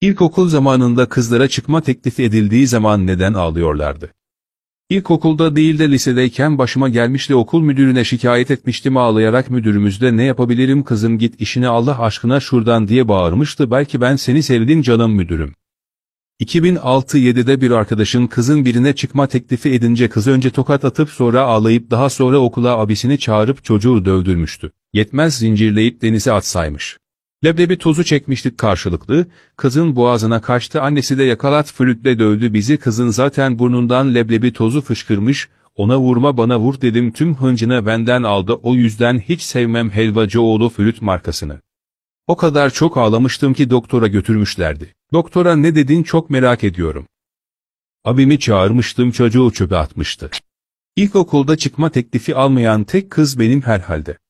İlkokul zamanında kızlara çıkma teklifi edildiği zaman neden ağlıyorlardı? İlkokulda değil de lisedeyken başıma gelmişti okul müdürüne şikayet etmiştim ağlayarak müdürümüzde ne yapabilirim kızım git işine Allah aşkına şuradan diye bağırmıştı belki ben seni sevdim canım müdürüm. 2006-7'de bir arkadaşın kızın birine çıkma teklifi edince kız önce tokat atıp sonra ağlayıp daha sonra okula abisini çağırıp çocuğu dövdürmüştü. Yetmez zincirleyip denize atsaymış. Leblebi tozu çekmiştik karşılıklı, kızın boğazına kaçtı annesi de yakalat flütle dövdü bizi kızın zaten burnundan leblebi tozu fışkırmış, ona vurma bana vur dedim tüm hıncını benden aldı o yüzden hiç sevmem Helvacıoğlu flüt markasını. O kadar çok ağlamıştım ki doktora götürmüşlerdi. Doktora ne dedin çok merak ediyorum. Abimi çağırmıştım çocuğu çöpe atmıştı. İlkokulda çıkma teklifi almayan tek kız benim herhalde.